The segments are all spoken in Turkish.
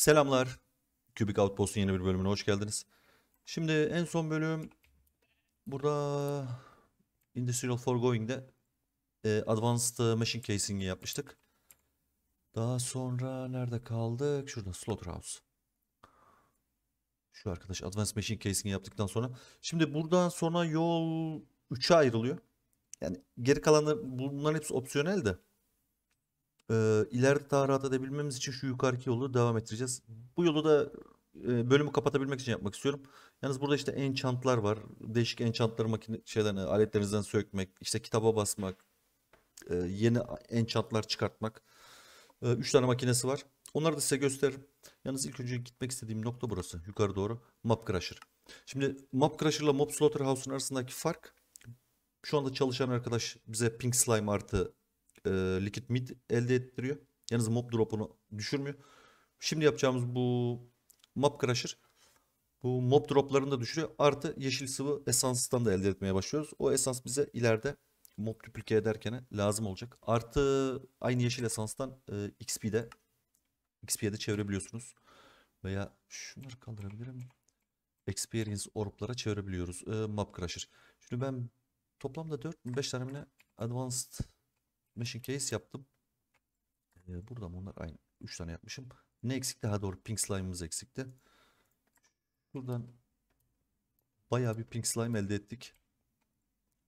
Selamlar. Cubic Outpost'un yeni bir bölümüne hoş geldiniz. Şimdi en son bölüm burada Industrial Forgoing'de e, Advanced Machine Casing'i yapmıştık. Daha sonra nerede kaldık? Şurada Slaughterhouse. Şu arkadaş Advanced Machine Casing'i yaptıktan sonra. Şimdi buradan sonra yol 3'e ayrılıyor. Yani geri kalanlar bunların hepsi opsiyonel de e, ileride daha rahat edebilmemiz için şu yukarıki yolu devam ettireceğiz. Bu yolu da e, bölümü kapatabilmek için yapmak istiyorum. Yalnız burada işte enchantlar var. Değişik enchantları makine şeylerini aletlerinizden sökmek, işte kitaba basmak, e, yeni enchantlar çıkartmak. Üç tane makinesi var. Onları da size gösteririm. Yalnız ilk önce gitmek istediğim nokta burası. Yukarı doğru Map Crusher. Şimdi Map Crusher ile Mob Slaughterhouse'un arasındaki fark şu anda çalışan arkadaş bize Pink Slime artı e, liquid mid elde ettiriyor. Yalnız mob drop'unu düşürmüyor. Şimdi yapacağımız bu mob crusher bu mob droplarını da düşürüyor. Artı yeşil sıvı esansından da elde etmeye başlıyoruz. O esans bize ileride multiplike ederken lazım olacak. Artı aynı yeşil esanstan e, XP'de XP'ye de çevirebiliyorsunuz. Veya şunları kaldırabilirim. Experience orb'lara çevirebiliyoruz. E, map Crusher. Şimdi ben toplamda 4 5 tane Advanced Mission case yaptım. Ee, burada mı onlar? Aynı. 3 tane yapmışım. Ne eksikti? Ha doğru pink slime'ımız eksikti. Buradan bayağı bir pink slime elde ettik.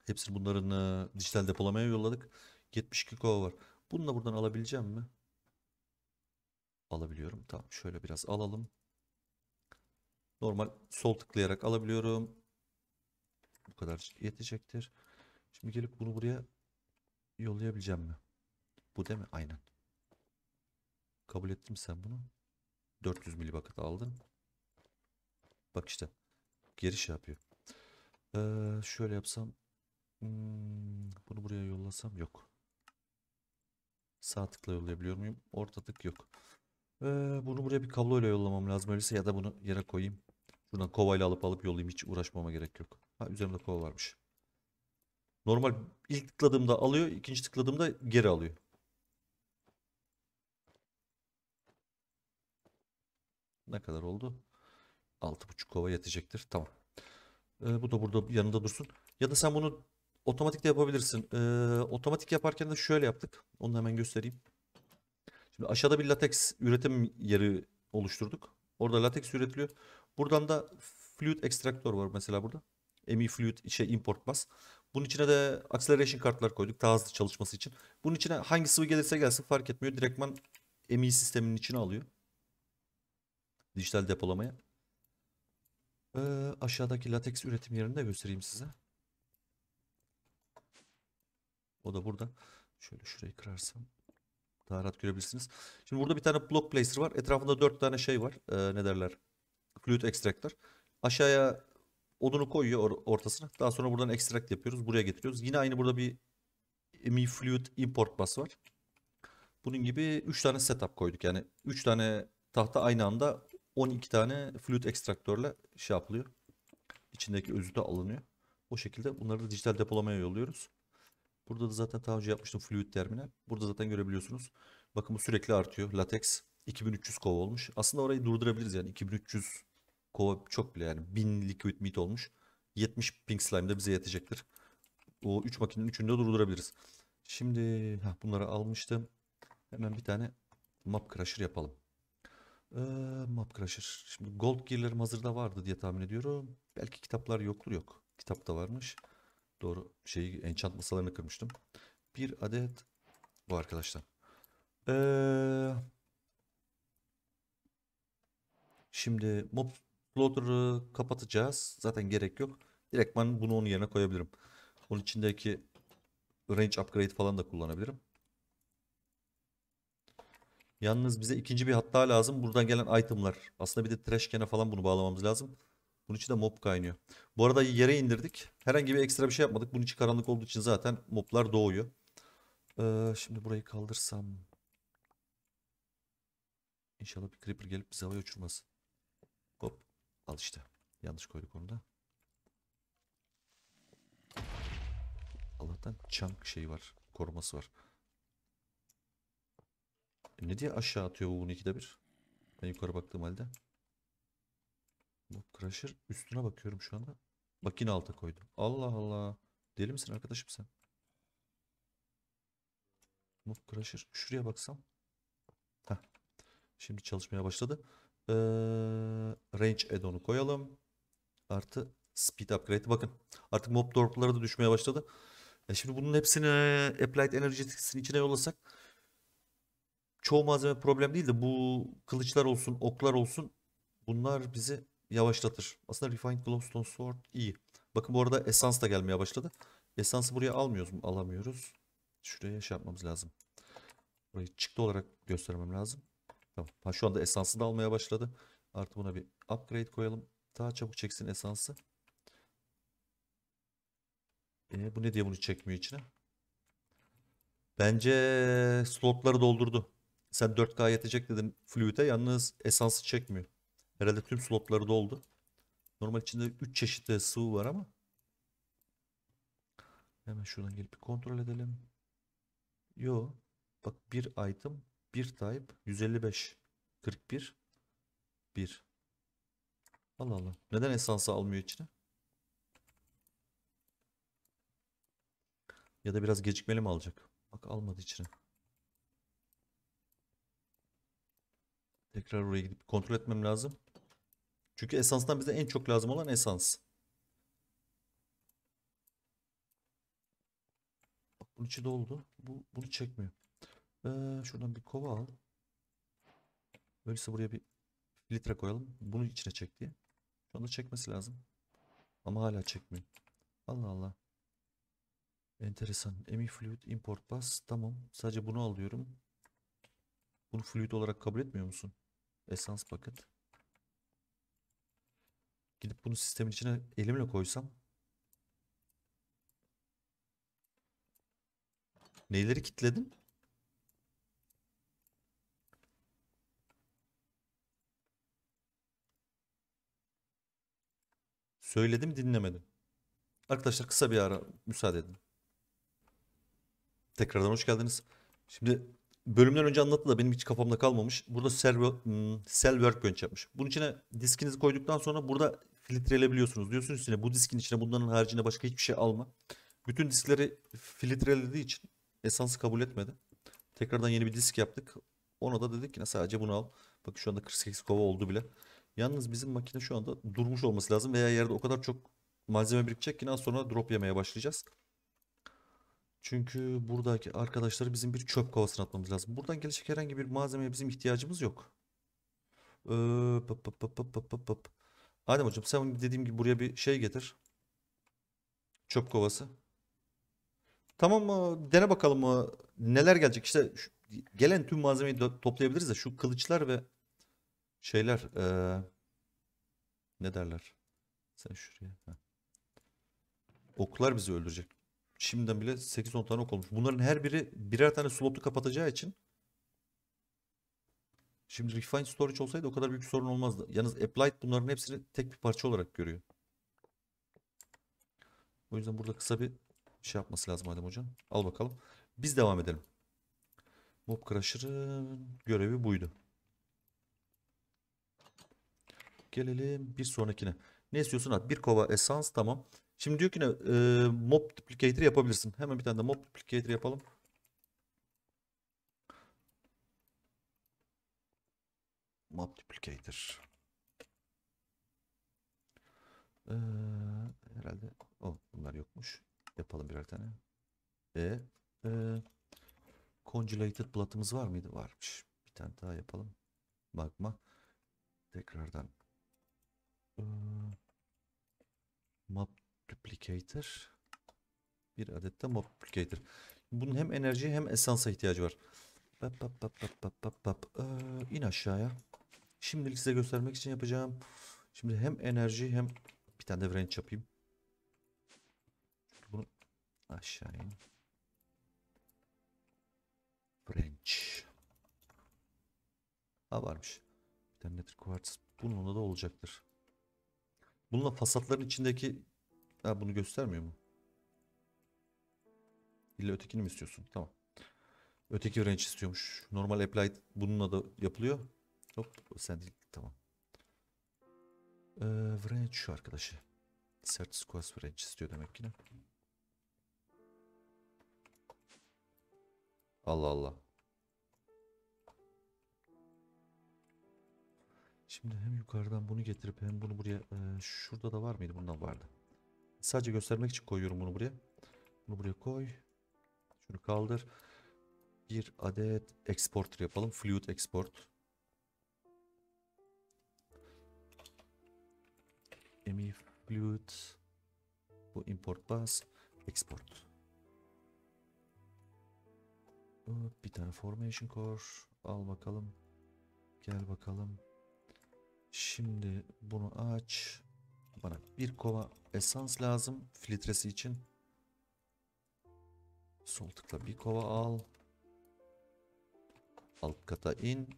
Hepsini bunların e, dijital depolamaya yolladık. 72 kova var. Bunu da buradan alabileceğim mi? Alabiliyorum. Tamam şöyle biraz alalım. Normal sol tıklayarak alabiliyorum. Bu kadar yetecektir. Şimdi gelip bunu buraya yollayabileceğim mi? Bu değil mi? Aynen. Kabul ettim sen bunu. 400 milibakat aldın. Bak işte. Geri şey yapıyor. Ee, şöyle yapsam. Hmm, bunu buraya yollasam yok. Sağ tıkla yollayabiliyor muyum? Ortadık yok. Ee, bunu buraya bir kabloyla yollamam lazım öyleyse ya da bunu yere koyayım. Şuradan kovayla alıp alıp yollayayım hiç uğraşmama gerek yok. Ha üzerimde kova varmış. Normal ilk tıkladığımda alıyor, ikinci tıkladığımda geri alıyor. Ne kadar oldu? 6,5 kova yetecektir. Tamam. Ee, bu da burada yanında dursun. Ya da sen bunu otomatik de yapabilirsin. Ee, otomatik yaparken de şöyle yaptık. Onu hemen göstereyim. Şimdi aşağıda bir latex üretim yeri oluşturduk. Orada latex üretiliyor. Buradan da fluid ekstraktör var mesela burada. Emi fluid şey import bas. Bunun içine de acceleration kartlar koyduk daha hızlı çalışması için. Bunun içine hangi sıvı gelirse gelsin fark etmiyor. Direktman MI sisteminin içine alıyor. Dijital depolamaya. Ee, aşağıdaki latex üretim yerini de göstereyim size. O da burada. Şöyle şurayı kırarsam daha rahat görebilirsiniz. Şimdi burada bir tane block placer var. Etrafında 4 tane şey var. Ee, ne derler? Fluid extractor. Aşağıya Odunu koyuyor or ortasına. Daha sonra buradan extract yapıyoruz. Buraya getiriyoruz. Yine aynı burada bir mi fluid import bus var. Bunun gibi 3 tane setup koyduk. Yani 3 tane tahta aynı anda 12 tane fluid ekstraktörle şey yapılıyor. İçindeki özü de alınıyor. O şekilde bunları da dijital depolamaya yolluyoruz. Burada da zaten daha önce yapmıştım fluid terminal. Burada zaten görebiliyorsunuz. Bakın bu sürekli artıyor. Latex 2300 kov olmuş. Aslında orayı durdurabiliriz yani 2300 Kova çok bile yani 1000 liquid meat olmuş. 70 pink slime de bize yetecektir. O 3 üç makinenin üçünde de durdurabiliriz. Şimdi heh, bunları almıştım. Hemen bir tane map crusher yapalım. Ee, map crusher. Şimdi gold gearlerim hazırda vardı diye tahmin ediyorum. Belki kitaplar yoktur yok. Kitap da varmış. Doğru şey enchant masalarını kırmıştım. Bir adet bu arkadaşlar. Ee, şimdi mob Floater'ı kapatacağız. Zaten gerek yok. Direktman bunu onun yerine koyabilirim. Onun içindeki range upgrade falan da kullanabilirim. Yalnız bize ikinci bir hatta lazım. Buradan gelen itemlar. Aslında bir de trash cana falan bunu bağlamamız lazım. Bunun için de mob kaynıyor. Bu arada yere indirdik. Herhangi bir ekstra bir şey yapmadık. Bunun için karanlık olduğu için zaten moblar doğuyor. Ee, şimdi burayı kaldırsam. İnşallah bir creeper gelip bizi havaya uçurmaz. Al işte. Yanlış koyduk onu da. Allah'tan çank şey var. Koruması var. E ne diye aşağı atıyor bu bunu ikide bir? Ben yukarı baktığım halde. Bu crusher üstüne bakıyorum şu anda. Bak yine alta koydu. Allah Allah. Deli misin arkadaşım sen? Mob Crusher. Şuraya baksam. Heh. Şimdi çalışmaya başladı. Ee, range addon'u koyalım. Artı speed upgrade. Bakın artık mob dropları da düşmeye başladı. E şimdi bunun hepsini e, Applied Energetics'in içine yollasak çoğu malzeme problem değil de bu kılıçlar olsun, oklar olsun bunlar bizi yavaşlatır. Aslında Refined Glowstone Sword iyi. Bakın bu arada Essence da gelmeye başladı. Esansı buraya almıyoruz mu? Alamıyoruz. Şuraya şey yapmamız lazım. Burayı çıktı olarak göstermem lazım. Tamam. Ha, şu anda esansı da almaya başladı. Artı buna bir upgrade koyalım. Daha çabuk çeksin esansı. E, bu ne diye bunu çekmiyor içine? Bence slotları doldurdu. Sen 4K yetecek dedin fluid'e yalnız esansı çekmiyor. Herhalde tüm slotları doldu. Normal içinde 3 çeşitli sıvı var ama. Hemen şuradan gelip bir kontrol edelim. Yo. Bak bir item 1 type 155 41 1 Allah Allah. Neden esansı almıyor içine? Ya da biraz gecikmeli mi alacak? Bak almadı içine. Tekrar oraya gidip kontrol etmem lazım. Çünkü esanstan bize en çok lazım olan esans. Bak bunun içi doldu. Bu, bunu çekmiyor. Ee, şuradan bir kova al. Öyleyse buraya bir filtre koyalım. Bunu içine çek diye. Şu anda çekmesi lazım. Ama hala çekmiyor. Allah Allah. Enteresan. Emi fluid import bas. Tamam. Sadece bunu alıyorum. Bunu fluid olarak kabul etmiyor musun? Essence paket. Gidip bunu sistemin içine elimle koysam. Neyleri kilitledin? Söyledim dinlemedin. Arkadaşlar kısa bir ara müsaade edin. Tekrardan hoş geldiniz. Şimdi bölümden önce anlattı da benim hiç kafamda kalmamış. Burada server cell hmm, workbench yapmış. Bunun içine diskinizi koyduktan sonra burada filtrelebiliyorsunuz. Diyorsunuz üstüne bu diskin içine bunların haricinde başka hiçbir şey alma. Bütün diskleri filtrelediği için esansı kabul etmedi. Tekrardan yeni bir disk yaptık. Ona da dedik ki sadece bunu al. Bakın şu anda 48 kova oldu bile. Yalnız bizim makine şu anda durmuş olması lazım veya yerde o kadar çok malzeme birikecek ki az sonra drop yemeye başlayacağız. Çünkü buradaki arkadaşları bizim bir çöp kovasına atmamız lazım. Buradan gelecek herhangi bir malzemeye bizim ihtiyacımız yok. Ee, pıp pıp pıp pıp pıp pıp. Adem hocam sen dediğim gibi buraya bir şey getir. Çöp kovası. Tamam mı? Dene bakalım mı? Neler gelecek? İşte gelen tüm malzemeyi toplayabiliriz de şu kılıçlar ve şeyler ee, ne derler? Sen şuraya. Heh. Oklar bizi öldürecek. Şimdiden bile 8-10 tane ok olmuş. Bunların her biri birer tane slotu kapatacağı için Şimdi Refine Storage olsaydı o kadar büyük sorun olmazdı. Yalnız Applied bunların hepsini tek bir parça olarak görüyor. O yüzden burada kısa bir şey yapması lazım Adem Hocam. Al bakalım. Biz devam edelim. Mob Crusher'ın görevi buydu. Gelelim bir sonrakine. Ne istiyorsun? Ha, bir kova esans tamam. Şimdi diyor ki ne? E, mob duplicator yapabilirsin. Hemen bir tane de mob duplicator yapalım. Mob duplicator. Ee, herhalde o oh, bunlar yokmuş. Yapalım birer tane. E, e Congelated platımız var mıydı? Varmış. Bir tane daha yapalım. Magma. Tekrardan ee, map duplicator. Bir adet de map duplicator. Bunun hem enerji hem esansa ihtiyacı var. Bap bap bap bap bap bap bap. Ee, in aşağıya. Şimdilik size göstermek için yapacağım. Şimdi hem enerji hem bir tane de wrench yapayım. Bunu aşağı in. Wrench. Ha varmış. Bir tane nedir quartz. Bununla da olacaktır. Bununla fasatların içindeki... Ha, bunu göstermiyor mu? İlla ötekini mi istiyorsun? Tamam. Öteki range istiyormuş. Normal applied bununla da yapılıyor. Hop sen değil. Tamam. Ee, range şu arkadaşı. Sert squash range istiyor demek ki ne? Allah Allah. Şimdi hem yukarıdan bunu getirip hem bunu buraya e, şurada da var mıydı? Bundan vardı. Sadece göstermek için koyuyorum bunu buraya. Bunu buraya koy. Şunu kaldır. Bir adet exporter yapalım. Fluid export. Emi fluid. Bu import bas. Export. Bir tane formation core. Al bakalım. Gel bakalım. Şimdi bunu aç. Bana bir kova esans lazım filtresi için. Sol tıkla bir kova al. Alt kata in.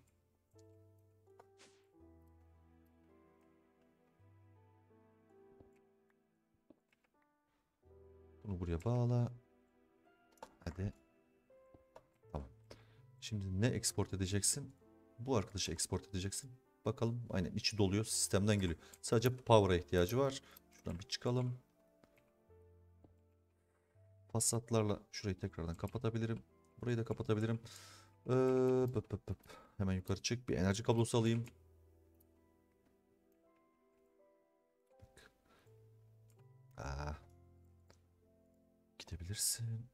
Bunu buraya bağla. Hadi. Tamam. Şimdi ne export edeceksin? Bu arkadaşı export edeceksin. Bakalım aynen içi doluyor sistemden geliyor. Sadece power'a ihtiyacı var. Şuradan bir çıkalım. Passatlarla şurayı tekrardan kapatabilirim. Burayı da kapatabilirim. Ee, pıp pıp pıp. Hemen yukarı çık. Bir enerji kablosu alayım. Aa. Ah. Gidebilirsin.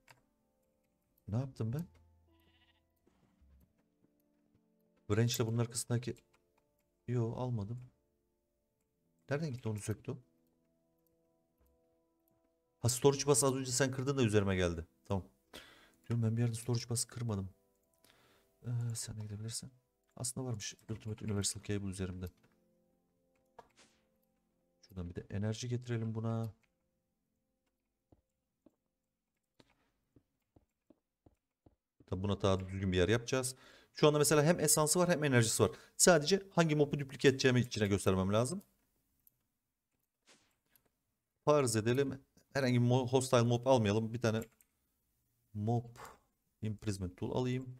Ne yaptım ben? Branch ile bunlar arasındaki Yo almadım. Nereden gitti onu söktü? Ha storage bus az önce sen kırdın da üzerime geldi. Tamam. Diyorum ben bir yerde storage bus kırmadım. Ee, sen de gidebilirsin. Aslında varmış Ultimate Universal Cable üzerimde. Şuradan bir de enerji getirelim buna. Tabi buna daha düzgün bir yer yapacağız. Şu anda mesela hem esansı var hem enerjisi var. Sadece hangi mopu duplike edeceğimi içine göstermem lazım. Farz edelim. Herhangi bir hostile mop almayalım. Bir tane mop imprisonment tool alayım.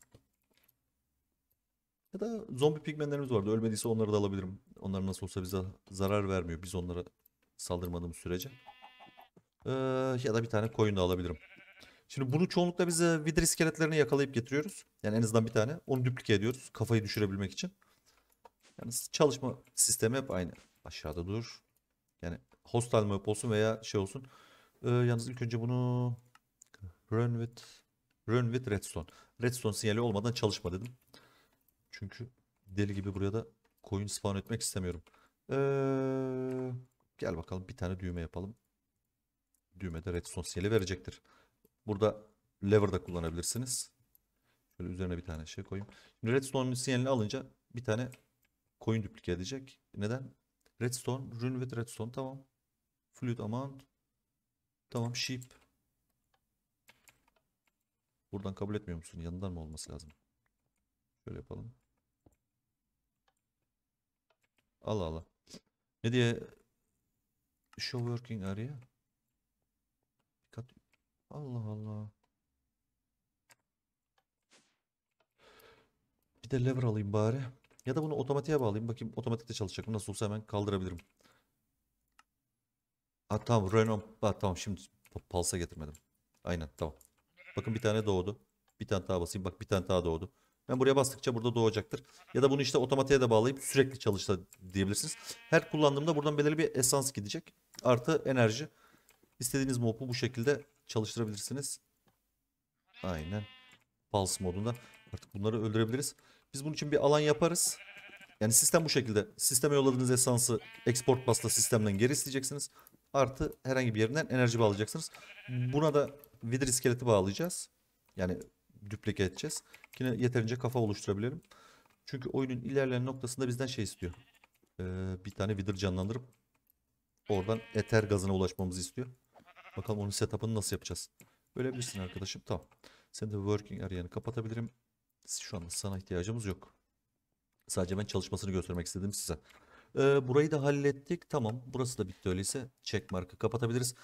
Ya da zombi pigmenlerimiz vardı. Ölmediyse onları da alabilirim. Onlar nasıl olsa bize zarar vermiyor. Biz onlara saldırmadığımız sürece. Ee, ya da bir tane koyun da alabilirim. Şimdi bunu çoğunlukla bize vidir iskeletlerini yakalayıp getiriyoruz. Yani en azından bir tane. Onu duplike ediyoruz kafayı düşürebilmek için. Yani çalışma sistemi hep aynı. Aşağıda dur. Yani hostile map olsun veya şey olsun. Ee, yalnız ilk önce bunu run with run with redstone. Redstone sinyali olmadan çalışma dedim. Çünkü deli gibi buraya da coin spawn etmek istemiyorum. Ee, gel bakalım bir tane düğme yapalım. Düğmede redstone sinyali verecektir. Burada lever da kullanabilirsiniz. Şöyle üzerine bir tane şey koyayım. Şimdi redstone sinyalini alınca bir tane coin duplike edecek. Neden? Redstone, rune with redstone tamam. Fluid amount. Tamam sheep. Buradan kabul etmiyor musun? Yanından mı olması lazım? Şöyle yapalım. Allah Allah. Ne diye show working area? Allah Allah. Bir de lever alayım bari. Ya da bunu otomatiğe bağlayayım. Bakayım otomatikte çalışacak mı? Nasıl olsa hemen kaldırabilirim. Ha tamam Renault. Ha tamam şimdi Pulse'a getirmedim. Aynen tamam. Bakın bir tane doğdu. Bir tane daha basayım. Bak bir tane daha doğdu. Ben buraya bastıkça burada doğacaktır. Ya da bunu işte otomatiğe de bağlayıp sürekli çalışta diyebilirsiniz. Her kullandığımda buradan belirli bir esans gidecek. Artı enerji. İstediğiniz mob'u bu şekilde çalıştırabilirsiniz. Aynen. Pulse modunda. Artık bunları öldürebiliriz. Biz bunun için bir alan yaparız. Yani sistem bu şekilde. Sisteme yolladığınız esansı export pasta sistemden geri isteyeceksiniz. Artı herhangi bir yerinden enerji bağlayacaksınız. Buna da vidir iskeleti bağlayacağız. Yani duplike edeceğiz. Yine yeterince kafa oluşturabilirim. Çünkü oyunun ilerleyen noktasında bizden şey istiyor. Ee, bir tane vidir canlandırıp oradan eter gazına ulaşmamızı istiyor. Bakalım onun setup'ını nasıl yapacağız. Bölebilirsin arkadaşım. Tamam. Sen de working arayanı kapatabilirim. Şu anda sana ihtiyacımız yok. Sadece ben çalışmasını göstermek istedim size. Ee, burayı da hallettik. Tamam. Burası da bitti öyleyse. Check markı kapatabiliriz.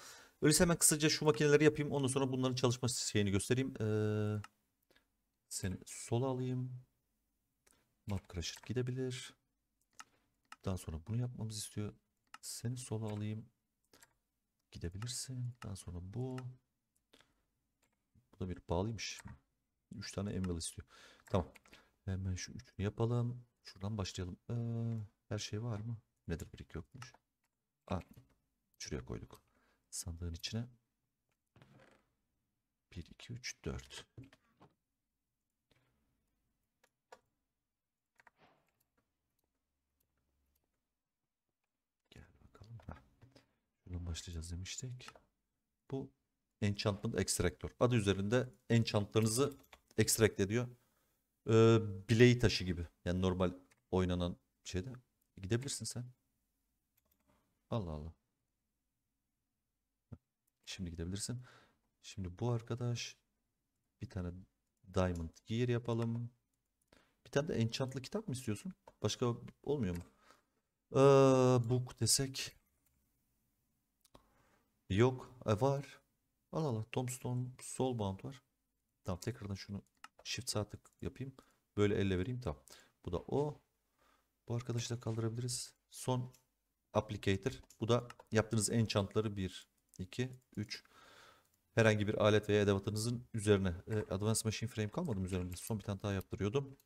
Öyleyse hemen kısaca şu makineleri yapayım. Ondan sonra bunların çalışma şeyini göstereyim. Ee, seni sola alayım. Map Crusher gidebilir. Daha sonra bunu yapmamız istiyor. Seni sola alayım gidebilirsin. Daha sonra bu. Bu da bir bağlıymış. 3 tane emvel istiyor. Tamam. Hemen şu üçünü yapalım. Şuradan başlayalım. Ee, her şey var mı? Nedir brick yokmuş. Aa, şuraya koyduk. Sandığın içine. 1, 2, 3, 4. Şuradan başlayacağız demiştik. Bu enchantment extractor. Adı üzerinde enchantlarınızı extract ediyor. Ee, bileği taşı gibi. Yani normal oynanan şeyde. Gidebilirsin sen. Allah Allah. Şimdi gidebilirsin. Şimdi bu arkadaş bir tane diamond gear yapalım. Bir tane de enchantlı kitap mı istiyorsun? Başka olmuyor mu? Ee, book desek Yok. E, var. Al al. Tombstone sol bound var. Tamam tekrardan şunu shift sağ tık yapayım. Böyle elle vereyim. Tamam. Bu da o. Bu arkadaşı da kaldırabiliriz. Son applicator. Bu da yaptığınız enchantları 1, 2, 3. Herhangi bir alet veya edevatınızın üzerine. E, Advanced Machine Frame kalmadı mı üzerinde? Son bir tane daha yaptırıyordum.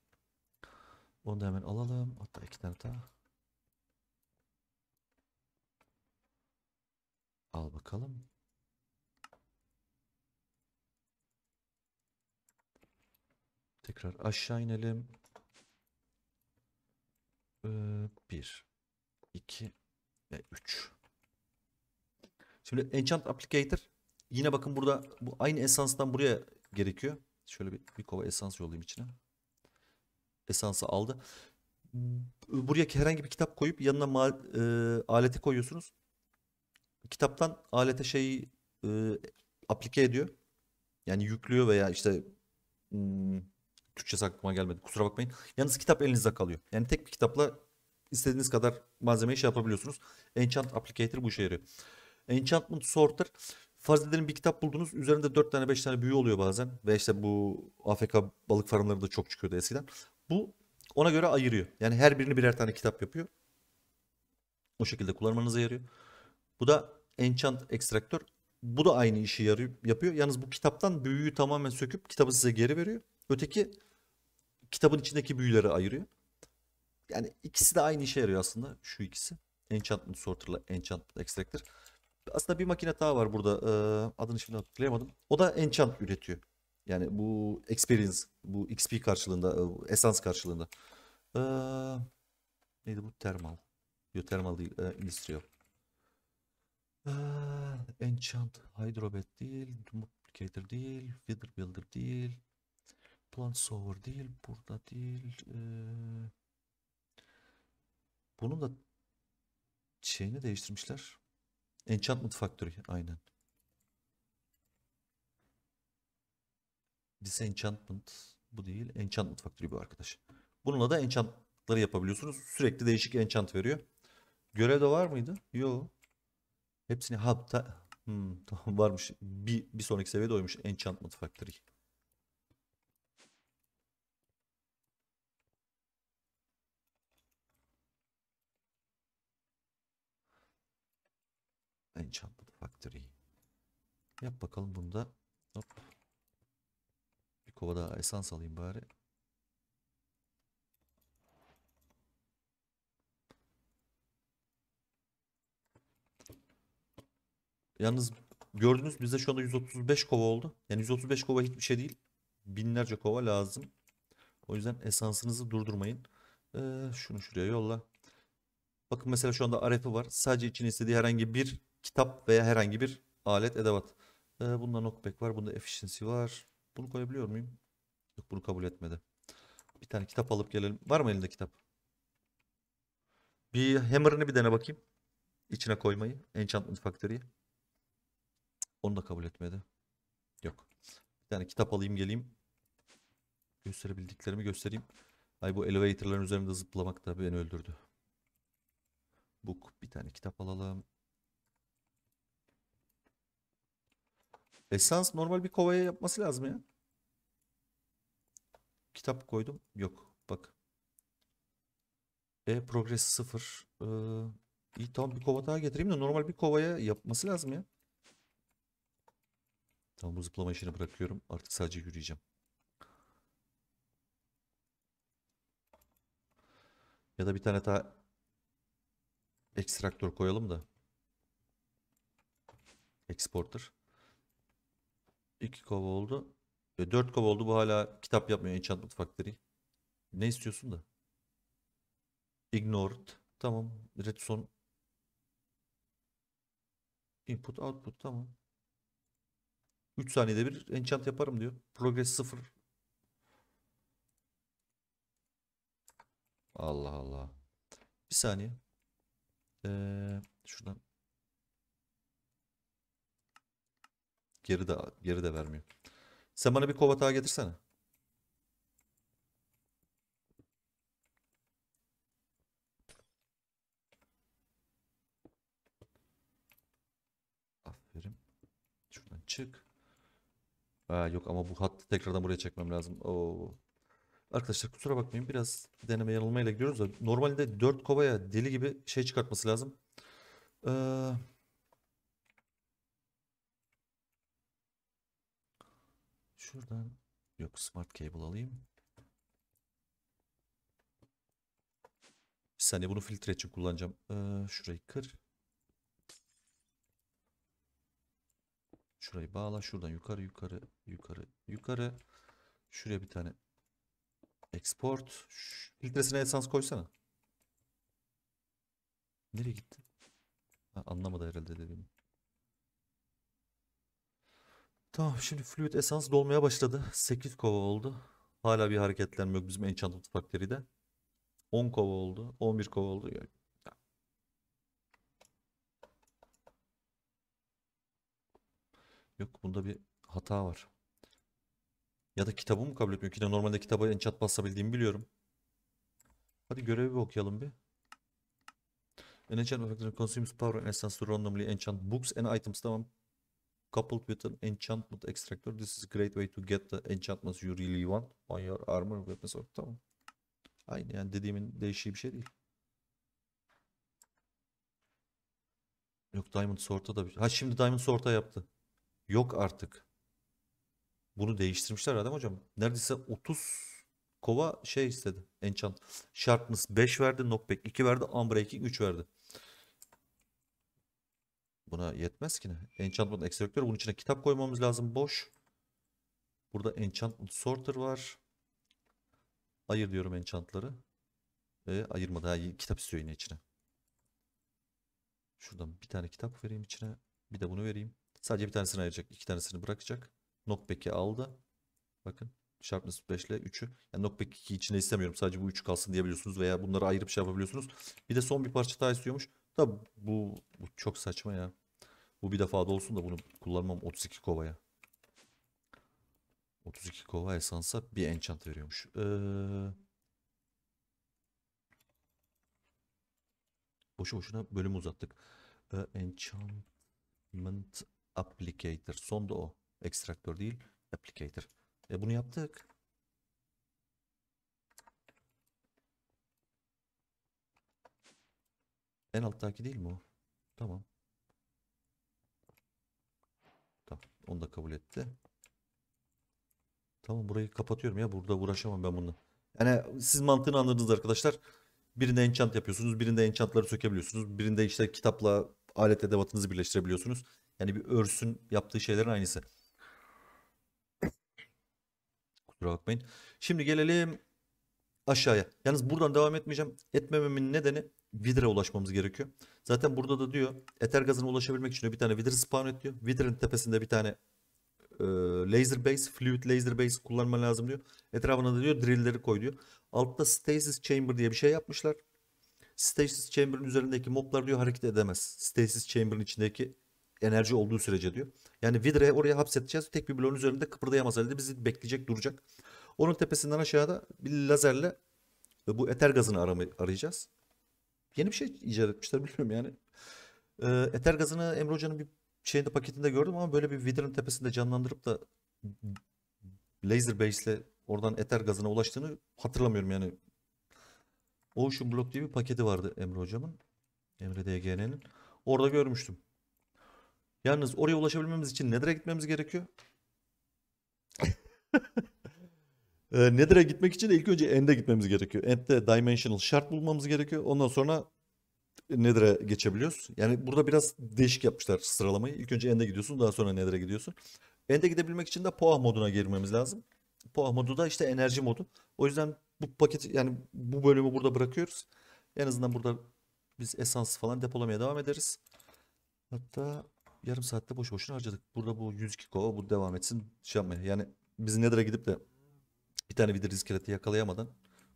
Onu da hemen alalım. Hatta iki tane daha. Al bakalım. Tekrar aşağı inelim. Ee, bir, iki ve üç. Şimdi Enchant Applicator yine bakın burada bu aynı esanstan buraya gerekiyor. Şöyle bir, bir kova esans yollayayım içine. Esansı aldı. Buraya herhangi bir kitap koyup yanına mal, e, aleti koyuyorsunuz kitaptan alete şeyi e, aplike ediyor. Yani yüklüyor veya işte hmm, Türkçesi aklıma gelmedi kusura bakmayın. Yalnız kitap elinizde kalıyor. Yani tek bir kitapla istediğiniz kadar malzemeyi şey yapabiliyorsunuz. Enchant Applicator bu işe yarıyor. Enchantment Sorter Farz edelim bir kitap buldunuz. Üzerinde 4 tane 5 tane büyü oluyor bazen. Ve işte bu Afrika balık farmlarında çok çıkıyordu eskiden. Bu ona göre ayırıyor. Yani her birini birer tane kitap yapıyor. O şekilde kullanmanıza yarıyor. Bu da Enchant Extractor. Bu da aynı işi yarıyor, yapıyor. Yalnız bu kitaptan büyüyü tamamen söküp kitabı size geri veriyor. Öteki kitabın içindeki büyüleri ayırıyor. Yani ikisi de aynı işe yarıyor aslında şu ikisi. Enchantment ile Enchantment Extractor. Aslında bir makine daha var burada. Ee, adını şimdi hatırlayamadım. O da enchant üretiyor. Yani bu experience, bu XP karşılığında, e, esans karşılığında. Ee, neydi bu? Thermal, Yok termal değil. Ee, Illustrio. Enchant Hydrobed değil. Duplicator değil. Wither Builder değil. Plant Sower değil. Burada değil. Ee, bunun da şeyini değiştirmişler. Enchantment Factory aynen. Disenchantment bu değil. Enchantment Factory bu arkadaş. Bununla da enchantları yapabiliyorsunuz. Sürekli değişik enchant veriyor. Görev de var mıydı? Yok. Hepsini hub'da hmm, tamam varmış. Bir, bir sonraki seviyede oymuş Enchantment Factory. Enchantment Factory. Yap bakalım bunda. Hop. Bir kova daha esans alayım bari. Yalnız gördünüz bize şu anda 135 kova oldu. Yani 135 kova hiçbir şey değil. Binlerce kova lazım. O yüzden esansınızı durdurmayın. Ee, şunu şuraya yolla. Bakın mesela şu anda arefi var. Sadece içine istediği herhangi bir kitap veya herhangi bir alet edevat. Ee, bunda knockback var. Bunda efficiency var. Bunu koyabiliyor muyum? Yok bunu kabul etmedi. Bir tane kitap alıp gelelim. Var mı elinde kitap? Bir hammer'ını bir dene bakayım. İçine koymayı. Enchantment Factory'ye. Onu da kabul etmedi. Yok. Bir tane kitap alayım geleyim. Gösterebildiklerimi göstereyim. Ay bu elevatorların üzerinde zıplamak da beni öldürdü. Book. Bir tane kitap alalım. Esans normal bir kovaya yapması lazım ya. Kitap koydum. Yok. Bak. E progress sıfır. Ee, iyi tamam bir kova daha getireyim de normal bir kovaya yapması lazım ya. Tamam bu zıplama işini bırakıyorum. Artık sadece yürüyeceğim. Ya da bir tane daha ekstraktör koyalım da. Exporter. İki kova oldu. E, dört kova oldu. Bu hala kitap yapmıyor Enchantment Factory. Ne istiyorsun da? Ignored. Tamam. Redstone. Input output tamam. 3 saniyede bir enchant yaparım diyor. Progress 0. Allah Allah. Bir saniye. Ee, şuradan geri de geri de vermiyor. Sen bana bir kova daha getirsene. Aferin. Şuradan çık. Aa, yok ama bu hattı tekrardan buraya çekmem lazım. Oo. Arkadaşlar kusura bakmayın biraz deneme yanılmayla gidiyoruz da normalde 4 kovaya deli gibi şey çıkartması lazım. Ee, şuradan yok smart cable alayım. Bir saniye bunu filtre için kullanacağım. Ee, şurayı kır. Şurayı bağla. Şuradan yukarı yukarı yukarı yukarı. Şuraya bir tane export. filtresine esans koysana. Nereye gitti? Ha, anlamadı herhalde dediğimi. Tamam şimdi fluid esans dolmaya başladı. 8 kova oldu. Hala bir hareketlenme yok bizim Enchanted de. 10 kova oldu. 11 kova oldu. Yani Yok bunda bir hata var. Ya da kitabı mı kabul etmiyor ki de normalde kitaba enchant basabildiğimi biliyorum. Hadi görevi bir okuyalım bir. An enchant effect consumes power and essence to randomly enchant books and items tamam. Coupled with an enchantment extractor. This is a great way to get the enchantments you really want on your armor weapons or tamam. Aynı yani dediğimin değişiği bir şey değil. Yok Diamond Sword'a da bir şey. Ha şimdi Diamond Sword'a yaptı. Yok artık. Bunu değiştirmişler adam hocam. Neredeyse 30 kova şey istedi. Enchant. Sharpness 5 verdi. Knockback 2 verdi. Unbreaking 3 verdi. Buna yetmez ki ne? Enchantment Extractor. Bunun içine kitap koymamız lazım. Boş. Burada Enchantment Sorter var. Ayır diyorum enchantları. E, ayırmadı. Ha, kitap istiyor yine içine. Şuradan bir tane kitap vereyim içine. Bir de bunu vereyim. Sadece bir tanesini ayıracak. iki tanesini bırakacak. Knockback'i aldı. Bakın. Sharpness 5 ile 3'ü. Yani Knockback 2 içinde istemiyorum. Sadece bu 3'ü kalsın diyebiliyorsunuz veya bunları ayırıp şey yapabiliyorsunuz. Bir de son bir parça daha istiyormuş. Da bu, bu çok saçma ya. Bu bir defa da olsun da bunu kullanmam 32 kovaya. 32 kova esansa bir enchant veriyormuş. Ee, boşu boşuna bölüm uzattık. Ee, enchantment applicator. Son da o. Extractor değil applicator. E bunu yaptık. En alttaki değil mi o? Tamam. Tamam. Onu da kabul etti. Tamam burayı kapatıyorum ya. Burada uğraşamam ben bunu. Yani siz mantığını anladınız arkadaşlar. Birinde enchant yapıyorsunuz. Birinde enchantları sökebiliyorsunuz. Birinde işte kitapla alet edevatınızı birleştirebiliyorsunuz. Yani bir örsün yaptığı şeylerin aynısı. Kusura bakmayın. Şimdi gelelim aşağıya. Yalnız buradan devam etmeyeceğim. Etmememin nedeni Vidre ulaşmamız gerekiyor. Zaten burada da diyor Ether gazına ulaşabilmek için bir tane Vidre spawn et diyor. Vidre'nin tepesinde bir tane e, laser base, fluid laser base kullanman lazım diyor. Etrafına da diyor drillleri koy diyor. Altta stasis chamber diye bir şey yapmışlar. Stasis chamber'ın üzerindeki moblar diyor hareket edemez. Stasis chamber'ın içindeki enerji olduğu sürece diyor. Yani vidre oraya hapseteceğiz, Tek bir bloğun üzerinde kıpırdayamaz halde bizi bekleyecek duracak. Onun tepesinden aşağıda bir lazerle bu eter gazını arayacağız. Yeni bir şey icat etmişler bilmiyorum yani. Ee, eter gazını Emre Hoca'nın bir şeyinde paketinde gördüm ama böyle bir Vidre'nin tepesinde canlandırıp da laser ile oradan eter gazına ulaştığını hatırlamıyorum yani. Ocean Block diye bir paketi vardı Emre Hocam'ın. Emre DGN'nin. Orada görmüştüm. Yalnız oraya ulaşabilmemiz için nedire gitmemiz gerekiyor. Ee, nedire gitmek için de ilk önce End'e gitmemiz gerekiyor. End'de Dimensional şart bulmamız gerekiyor. Ondan sonra nedire geçebiliyoruz. Yani burada biraz değişik yapmışlar sıralamayı. İlk önce End'e gidiyorsun daha sonra nedire gidiyorsun. End'e gidebilmek için de Poah moduna girmemiz lazım. Poah modu da işte enerji modu. O yüzden bu paketi yani bu bölümü burada bırakıyoruz. En azından burada biz esans falan depolamaya devam ederiz. Hatta yarım saatte boş boşuna harcadık. Burada bu 102 kova bu devam etsin. Şey yapmaya. Yani biz Nether'a gidip de bir tane vidir iskeleti yakalayamadan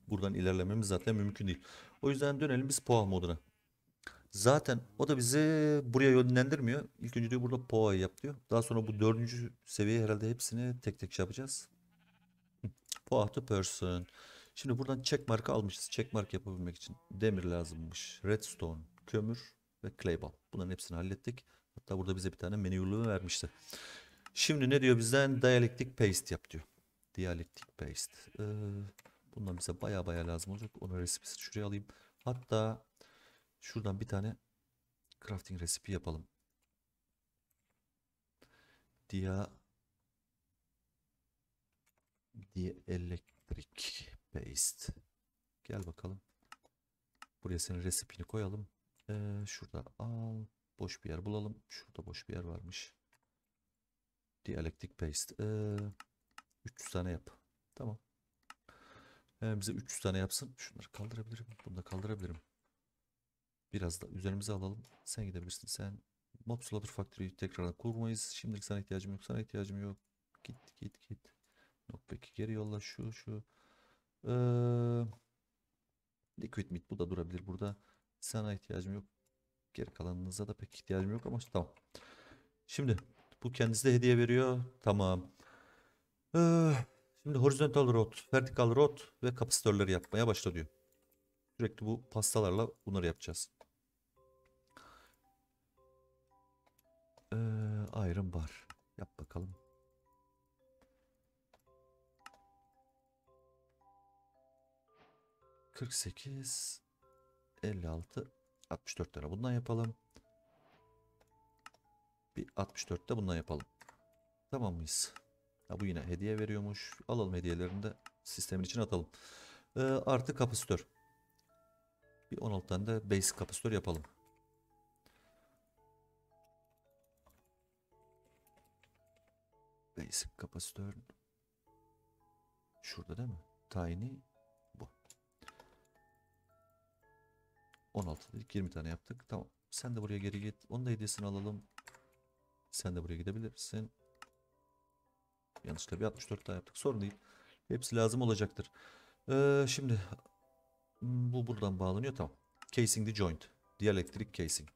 buradan ilerlememiz zaten mümkün değil. O yüzden dönelim biz POA moduna. Zaten o da bizi buraya yönlendirmiyor. İlk önce diyor burada POA'yı yap diyor. Daha sonra bu dördüncü seviyeyi herhalde hepsini tek tek şey yapacağız. POA to person. Şimdi buradan check marka almışız. Check mark yapabilmek için demir lazımmış. Redstone, kömür ve clayball. Bunların hepsini hallettik. Hatta burada bize bir tane menü yolu vermişti. Şimdi ne diyor bizden? Diyalektik paste yap diyor. Diyalektik paste. Ee, bundan bize baya baya lazım olacak. Onun resipsi şuraya alayım. Hatta şuradan bir tane crafting resipi yapalım. Dia dielectric paste. Gel bakalım. Buraya senin resipini koyalım. Ee, şurada al. Boş bir yer bulalım. Şurada boş bir yer varmış. Dielectric paste. Ee, 300 tane yap. Tamam. Hemen bize 300 tane yapsın. Şunları kaldırabilirim. Bunu da kaldırabilirim. Biraz da üzerimize alalım. Sen gidebilirsin. Sen Mob Slaughter Factory'yi tekrar kurmayız. Şimdilik sana ihtiyacım yok. Sana ihtiyacım yok. Git git git. peki geri yolla şu şu. Ee, liquid meat bu da durabilir burada. Sana ihtiyacım yok. Geri kalanınıza da pek ihtiyacım yok ama tamam. Şimdi bu kendisi de hediye veriyor. Tamam. Ee, şimdi horizontal rot, vertikal rot ve kapasitörleri yapmaya başla diyor. Sürekli bu pastalarla bunları yapacağız. Ee, iron bar. Yap bakalım. Kırk sekiz. 56 64 tane bundan yapalım. Bir 64 de bundan yapalım. Tamam mıyız? Ha, bu yine hediye veriyormuş. Alalım hediyelerini de sistemin için atalım. Ee, artı kapasitör. Bir 16 tane de basic kapasitör yapalım. Basic kapasitör. Şurada değil mi? Tiny 16 dedik. 20 tane yaptık. Tamam. Sen de buraya geri git. Onun da hediyesini alalım. Sen de buraya gidebilirsin. Yanlışlıkla bir 64 daha yaptık. Sorun değil. Hepsi lazım olacaktır. Ee, şimdi bu buradan bağlanıyor. Tamam. Casing the joint. Dielectric casing.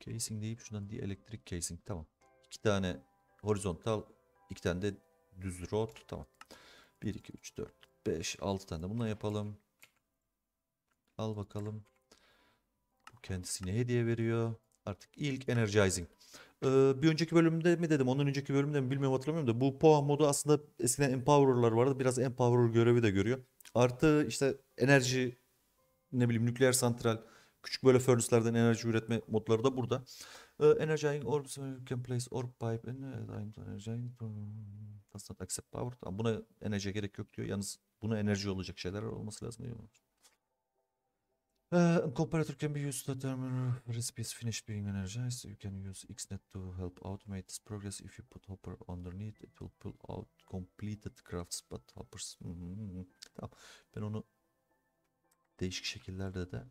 Casing deyip şundan dielectric casing. Tamam. İki tane horizontal, iki tane de düz rot. Tamam. 1, 2, 3, 4, 5, 6 tane bunu yapalım. Al bakalım. Bu kendisine hediye veriyor. Artık ilk energizing. Ee, bir önceki bölümde mi dedim, onun önceki bölümde mi bilmiyorum hatırlamıyorum da bu POA modu aslında eskiden Empower'lar vardı. Biraz empowerer görevi de görüyor. Artı işte enerji ne bileyim nükleer santral Küçük böyle furnace'lerden enerji üretme modları da burada. Ee, energizing orbs you can place orb pipe and energizing does not accept power. Tamam, buna enerji gerek yok diyor. Yalnız buna enerji olacak şeyler olması lazım diyor. Ee, comparator can be used to determine recipes finished being energized. You can use XNet to help automate this progress. If you put hopper underneath, it will pull out completed crafts but hoppers. Hmm, hmm, hmm. tamam. Ben onu değişik şekillerde de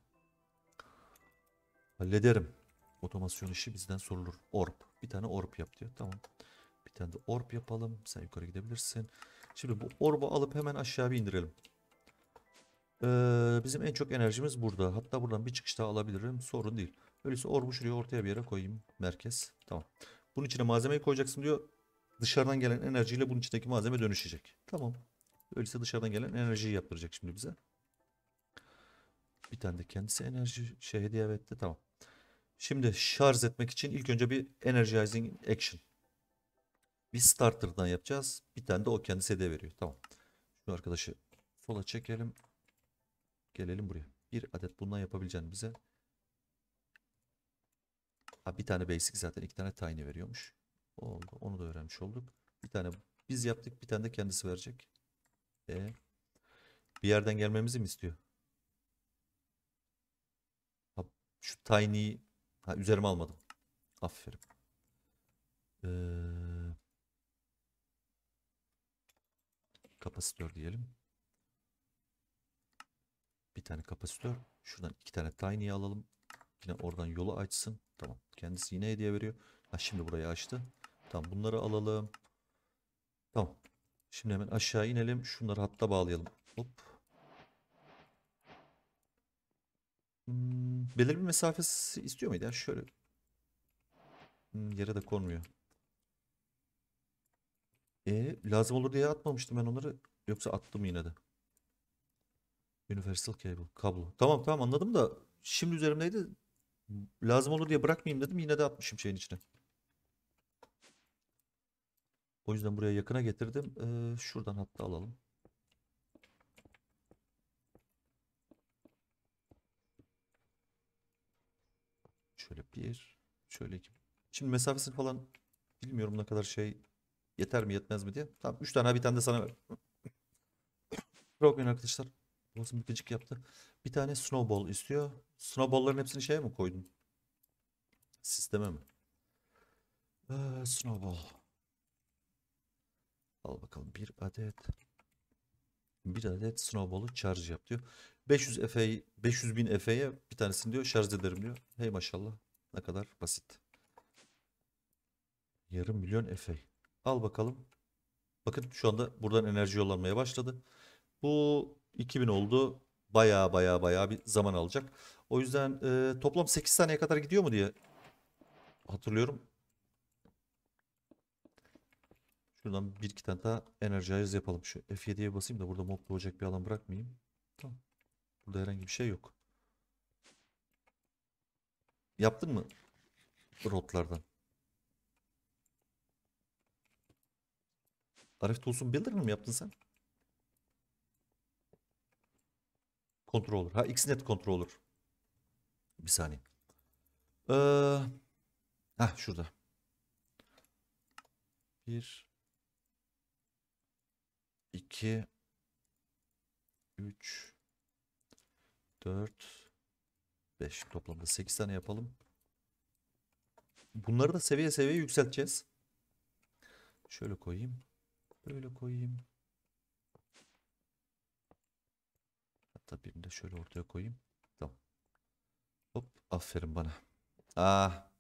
Hallederim. Otomasyon işi bizden sorulur. Orp. Bir tane orp yap diyor. Tamam. Bir tane de orp yapalım. Sen yukarı gidebilirsin. Şimdi bu orbu alıp hemen aşağı bir indirelim. Ee, bizim en çok enerjimiz burada. Hatta buradan bir çıkış daha alabilirim. Sorun değil. Öyleyse orbu şuraya ortaya bir yere koyayım. Merkez. Tamam. Bunun içine malzemeyi koyacaksın diyor. Dışarıdan gelen enerjiyle bunun içindeki malzeme dönüşecek. Tamam. Öyleyse dışarıdan gelen enerjiyi yaptıracak şimdi bize. Bir tane de kendisi enerji şey hediye etti. Tamam. Şimdi şarj etmek için ilk önce bir energizing action. Bir starter'dan yapacağız. Bir tane de o kendisi hediye veriyor. Tamam. Şu arkadaşı sola çekelim. Gelelim buraya. Bir adet bundan yapabileceğini bize. Ha, bir tane basic zaten iki tane tiny veriyormuş. Oldu. Onu da öğrenmiş olduk. Bir tane biz yaptık. Bir tane de kendisi verecek. E, bir yerden gelmemizi mi istiyor? Ha, şu tiny Ha üzerime almadım. Aferin. Ee, kapasitör diyelim. Bir tane kapasitör. Şuradan iki tane tiny'yi alalım. Yine oradan yolu açsın. Tamam. Kendisi yine hediye veriyor. Ha şimdi burayı açtı. Tamam bunları alalım. Tamam. Şimdi hemen aşağı inelim. Şunları hatta bağlayalım. Hop. Hmm, belirli bir mesafesi istiyor muydu ya? Şöyle. Hmm, yere de konmuyor. E, lazım olur diye atmamıştım ben onları. Yoksa attım yine de. Universal Cable. Kablo. Tamam tamam anladım da şimdi üzerimdeydi. Lazım olur diye bırakmayayım dedim. Yine de atmışım şeyin içine. O yüzden buraya yakına getirdim. Ee, şuradan hatta alalım. Şöyle bir, şöyle iki. Şimdi mesafesini falan bilmiyorum ne kadar şey yeter mi yetmez mi diye. Tamam 3 tane bir tane de sana ver. Bakmayın arkadaşlar. Burası bir gıcık yaptı. Bir tane snowball istiyor. Snowballların hepsini şeye mi koydun? Sisteme mi? Ee, snowball. Al bakalım bir adet. Bir adet snowball'u charge yap diyor. 500 Efe 500 bin Efe'ye bir tanesini diyor şarj ederim diyor. Hey maşallah ne kadar basit. Yarım milyon Efe. Al bakalım. Bakın şu anda buradan enerji yollanmaya başladı. Bu 2000 oldu. Baya baya baya bir zaman alacak. O yüzden e, toplam 8 saniye kadar gidiyor mu diye hatırlıyorum. Şuradan bir iki tane daha energize yapalım. Şu F7'ye basayım da burada mob olacak bir alan bırakmayayım. Tamam. Burada herhangi bir şey yok. Yaptın mı rotlardan? Arif Tools'un builder'ını mı yaptın sen? Controller. Ha Xnet controller. Bir saniye. Ee, ha şurada. Bir, iki, üç, 4, 5. Toplamda 8 tane yapalım. Bunları da seviye seviye yükselteceğiz. Şöyle koyayım. Böyle koyayım. Hatta birini de şöyle ortaya koyayım. Tamam. Hop aferin bana. Ah.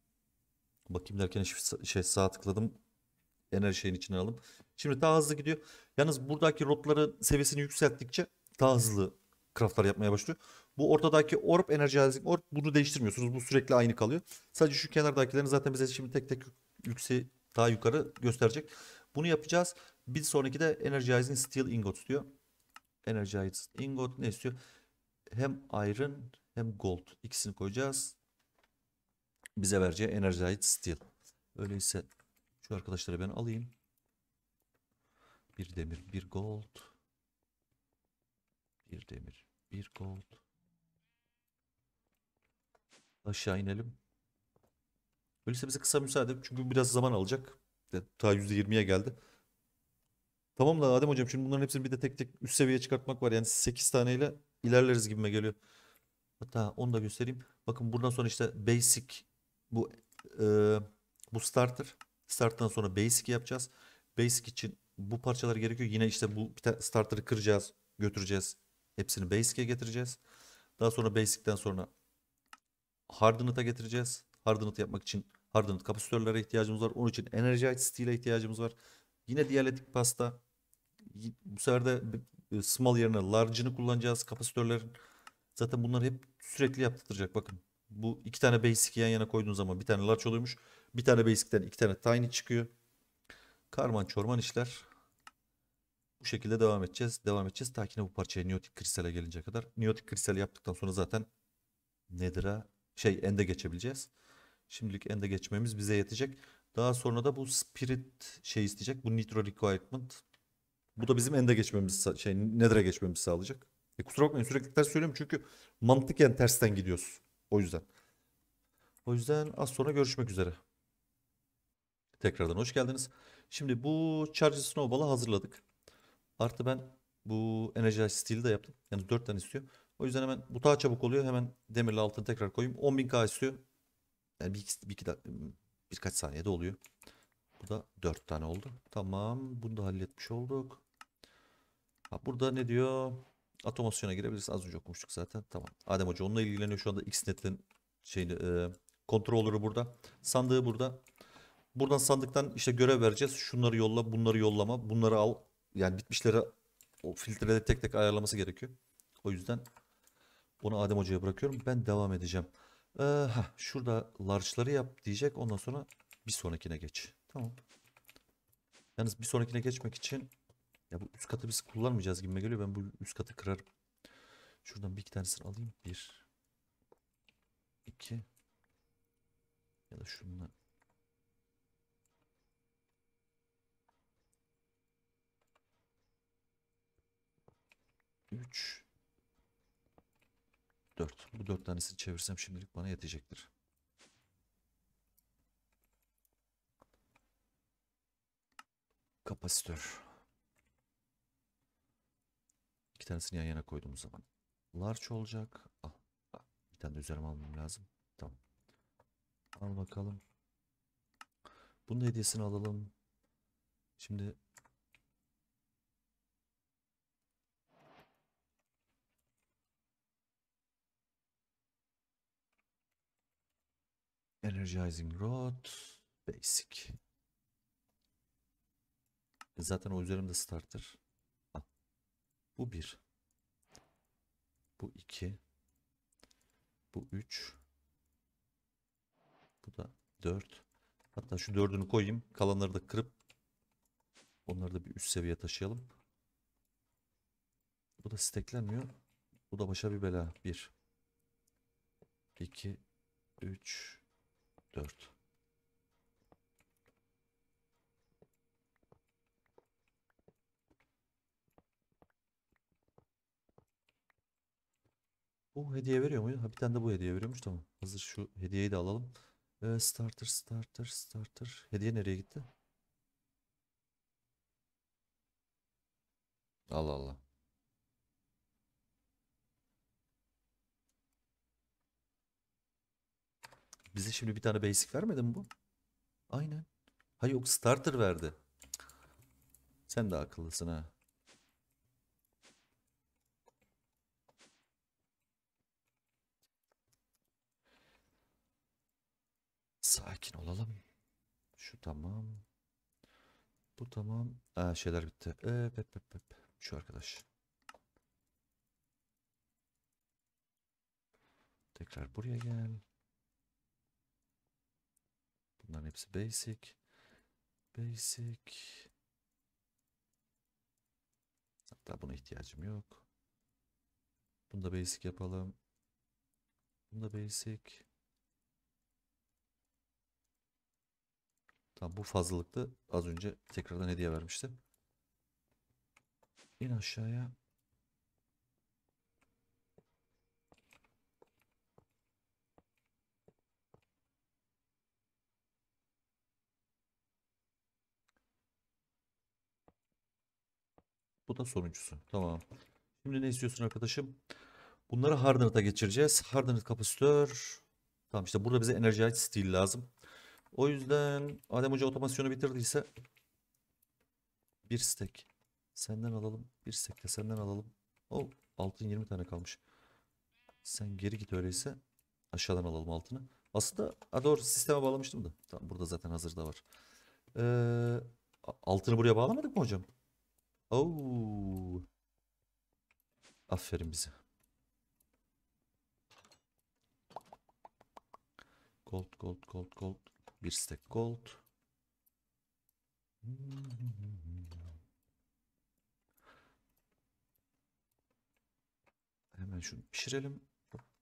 Bakayım derken şey sağa tıkladım. Enerji şeyin içine alalım. Şimdi daha hızlı gidiyor. Yalnız buradaki rotları seviyesini yükselttikçe daha hızlı craftlar yapmaya başlıyor. Bu ortadaki orb enerjizing orb bunu değiştirmiyorsunuz. Bu sürekli aynı kalıyor. Sadece şu kenardakilerin zaten bize şimdi tek tek yükse daha yukarı gösterecek. Bunu yapacağız. Bir sonraki de energizing steel ingot diyor. Energizing ingot ne istiyor? Hem iron hem gold ikisini koyacağız. Bize vereceği energized steel. Öyleyse şu arkadaşları ben alayım. Bir demir, bir gold. Bir demir, bir gold. Aşağı inelim. Öyleyse bize kısa müsaade çünkü biraz zaman alacak. Ta %20'ye geldi. Tamam da Adem hocam şimdi bunların hepsini bir de tek tek üst seviyeye çıkartmak var. Yani 8 taneyle ilerleriz gibime geliyor. Hatta onu da göstereyim. Bakın buradan sonra işte basic bu e, bu starter. Starttan sonra basic yapacağız. Basic için bu parçalar gerekiyor. Yine işte bu starter'ı kıracağız, götüreceğiz. Hepsini basic'e getireceğiz. Daha sonra basic'ten sonra hardened'a getireceğiz. Hardened yapmak için hardened kapasitörlere ihtiyacımız var. Onun için enerji açısıyla ihtiyacımız var. Yine diyaletik pasta. Bu sefer de e, small yerine large'ını kullanacağız kapasitörlerin. Zaten bunları hep sürekli yaptıracak bakın. Bu iki tane basic'i yan yana koyduğun zaman bir tane large oluyormuş. Bir tane basic'ten iki tane tiny çıkıyor. Karman çorman işler. Bu şekilde devam edeceğiz. Devam edeceğiz. Ta ki bu parçaya neotik kristale gelince kadar. Neotik kristal yaptıktan sonra zaten Nedra şey end'e geçebileceğiz. Şimdilik end'e geçmemiz bize yetecek. Daha sonra da bu spirit şey isteyecek. Bu nitro requirement. Bu da bizim end'e geçmemiz şey nether'e geçmemizi sağlayacak. E kusura bakmayın sürekli ters söylüyorum çünkü mantıken tersten gidiyoruz. O yüzden. O yüzden az sonra görüşmek üzere. Tekrardan hoş geldiniz. Şimdi bu Charge Snowball'ı hazırladık. Artı ben bu Energize Steel'i de yaptım. Yani 4 tane istiyor. O yüzden hemen bu daha çabuk oluyor. Hemen demirli altını tekrar koyayım. 10.000K istiyor. Yani bir, iki, bir iki dakika, birkaç saniyede oluyor. Bu da 4 tane oldu. Tamam. Bunu da halletmiş olduk. Ha, burada ne diyor? Atomasyona girebilirsin. Az önce okumuştuk zaten. Tamam. Adem Hoca onunla ilgileniyor. Şu anda Xnet'in şeyini, e, kontrolörü burada. Sandığı burada. Buradan sandıktan işte görev vereceğiz. Şunları yolla, bunları yollama, bunları al. Yani bitmişleri o filtrede tek tek ayarlaması gerekiyor. O yüzden onu Adem Hoca'ya bırakıyorum. Ben devam edeceğim. Ee, heh, şurada large'ları yap diyecek. Ondan sonra bir sonrakine geç. Tamam. Yalnız bir sonrakine geçmek için ya bu üst katı biz kullanmayacağız gibi geliyor. Ben bu üst katı kırarım. Şuradan bir iki tanesini alayım. Bir. iki Ya da şundan. Üç. 4. Bu 4 tanesini çevirsem şimdilik bana yetecektir. Kapasitör. İki tanesini yan yana koyduğumuz zaman. Large olacak. Ah, ah, bir tane de üzerime almam lazım. Tamam. Al bakalım. Bunun hediyesini alalım. Şimdi Energizing Rod Basic. Zaten o üzerimde starter. Ha. Bu bir. Bu iki. Bu üç. Bu da dört. Hatta şu dördünü koyayım. Kalanları da kırıp onları da bir üst seviye taşıyalım. Bu da steklenmiyor. Bu da başa bir bela. Bir. 2 3 4. Bu hediye veriyor muydu? Ha bir tane de bu hediye veriyormuş tamam. Hazır şu hediyeyi de alalım. Ee, starter, starter, starter. Hediye nereye gitti? Allah Allah. Bize şimdi bir tane basic vermedi mi bu? Aynen. Ha yok starter verdi. Sen de akıllısın ha. Sakin olalım. Şu tamam. Bu tamam. Aa, şeyler bitti. Ee, pep, pep, pep. Şu arkadaş. Tekrar buraya gel. Bunların hepsi basic. Basic. Hatta buna ihtiyacım yok. Bunu da basic yapalım. Bunu da basic. Tamam bu fazlalıktı. Az önce tekrardan hediye vermiştim. İn aşağıya. Bu da sonuncusu. Tamam. Şimdi ne istiyorsun arkadaşım? Bunları hardened'a geçireceğiz. Hardened kapasitör. Tamam işte burada bize enerji energize steel lazım. O yüzden Adem Hoca otomasyonu bitirdiyse bir stack senden alalım. Bir stack de senden alalım. o oh, altın 20 tane kalmış. Sen geri git öyleyse aşağıdan alalım altını. Aslında a doğru sisteme bağlamıştım da. Tamam burada zaten hazır da var. Ee, altını buraya bağlamadık mı hocam? Oo. Oh. Aferin bize. Gold, gold, gold, gold. Bir stack gold. Hemen şunu pişirelim.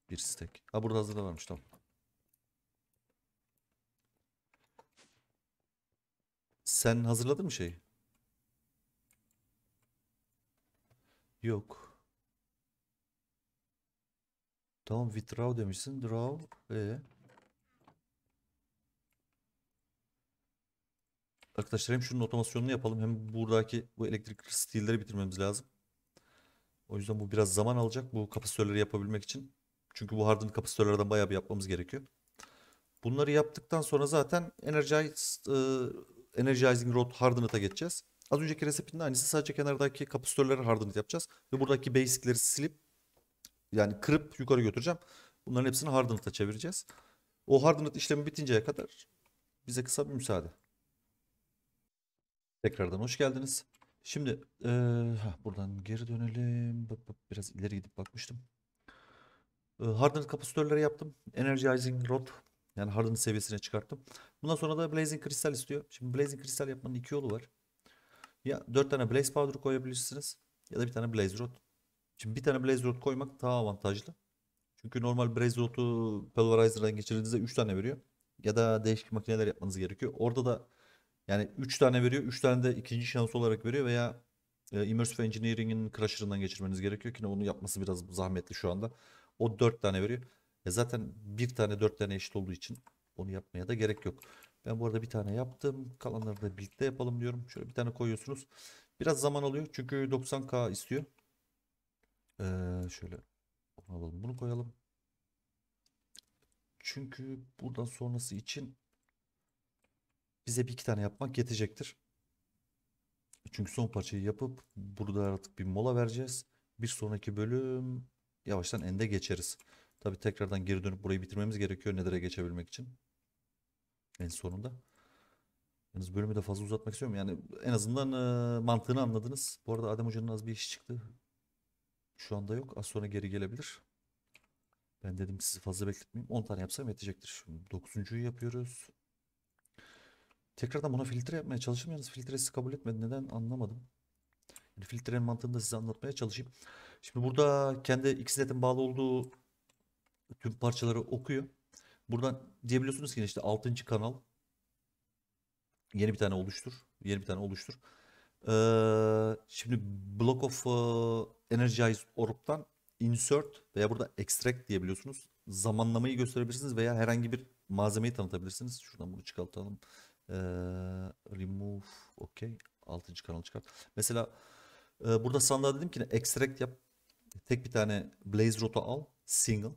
Bir stack. Ha burada hazır da varmış tamam. Sen hazırladın mı şeyi? Yok. Tamam withdraw demişsin. Draw. Ee? Arkadaşlar hem şunun otomasyonunu yapalım hem buradaki bu elektrik stilleri bitirmemiz lazım. O yüzden bu biraz zaman alacak bu kapasitörleri yapabilmek için. Çünkü bu hardened kapasitörlerden bayağı bir yapmamız gerekiyor. Bunları yaptıktan sonra zaten energize, e, energizing rod hardened'a geçeceğiz. Az önceki reseptin aynısı sadece kenardaki kapasitörleri hardened yapacağız. Ve buradaki basic'leri silip yani kırıp yukarı götüreceğim. Bunların hepsini hardened'a çevireceğiz. O hardened işlemi bitinceye kadar bize kısa bir müsaade. Tekrardan hoş geldiniz. Şimdi ee, buradan geri dönelim. biraz ileri gidip bakmıştım. E, hardened kapasitörleri yaptım. Energizing rod yani hardened seviyesine çıkarttım. Bundan sonra da blazing kristal istiyor. Şimdi blazing kristal yapmanın iki yolu var. Ya 4 tane Blaze Powder koyabilirsiniz ya da bir tane Blaze Rod. Şimdi bir tane Blaze Rod koymak daha avantajlı. Çünkü normal Blaze Rod'u Pulverizer'dan geçirdiğinizde 3 tane veriyor. Ya da değişik makineler yapmanız gerekiyor. Orada da yani 3 tane veriyor. 3 tane de ikinci şans olarak veriyor veya e, Immersive Engineering'in Crusher'ından geçirmeniz gerekiyor ki onu yapması biraz zahmetli şu anda. O 4 tane veriyor. E zaten bir tane 4 tane eşit olduğu için onu yapmaya da gerek yok. Ben bu arada bir tane yaptım. Kalanları da birlikte yapalım diyorum. Şöyle bir tane koyuyorsunuz. Biraz zaman alıyor. Çünkü 90k istiyor. Ee, şöyle alalım. Bunu koyalım. Çünkü buradan sonrası için bize bir iki tane yapmak yetecektir. Çünkü son parçayı yapıp burada artık bir mola vereceğiz. Bir sonraki bölüm yavaştan ende geçeriz. Tabi tekrardan geri dönüp burayı bitirmemiz gerekiyor Nether'a geçebilmek için en sonunda. Yalnız bölümü de fazla uzatmak istiyorum. Yani en azından e, mantığını anladınız. Bu arada Adem Hoca'nın az bir işi çıktı. Şu anda yok. Az sonra geri gelebilir. Ben dedim sizi fazla bekletmeyeyim. 10 tane yapsam yetecektir. Şimdi 9.yu yapıyoruz. Tekrardan buna filtre yapmaya çalıştım. Yalnız filtresi kabul etmedi. Neden anlamadım. Yani filtrenin mantığını da size anlatmaya çalışayım. Şimdi burada kendi Xnet'in bağlı olduğu tüm parçaları okuyor. Buradan diyebiliyorsunuz ki işte 6. kanal yeni bir tane oluştur. Yeni bir tane oluştur. Ee, şimdi block of uh, e, energized orb'dan insert veya burada extract diyebiliyorsunuz. Zamanlamayı gösterebilirsiniz veya herhangi bir malzemeyi tanıtabilirsiniz. Şuradan bunu çıkartalım. Ee, remove okay. 6. kanal çıkart. Mesela e, burada sandığa dedim ki extract yap. Tek bir tane blaze rota al. Single.